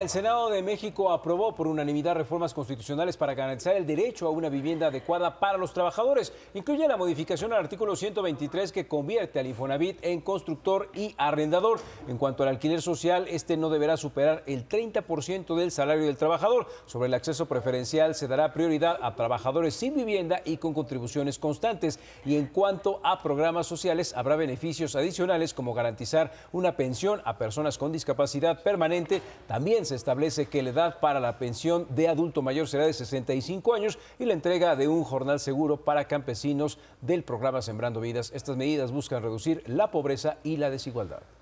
El Senado de México aprobó por unanimidad reformas constitucionales para garantizar el derecho a una vivienda adecuada para los trabajadores. Incluye la modificación al artículo 123 que convierte al Infonavit en constructor y arrendador. En cuanto al alquiler social, este no deberá superar el 30% del salario del trabajador. Sobre el acceso preferencial se dará prioridad a trabajadores sin vivienda y con contribuciones constantes. Y en cuanto a programas sociales, habrá beneficios adicionales como garantizar una pensión a personas con discapacidad permanente. También se establece que la edad para la pensión de adulto mayor será de 65 años y la entrega de un jornal seguro para campesinos del programa Sembrando Vidas. Estas medidas buscan reducir la pobreza y la desigualdad.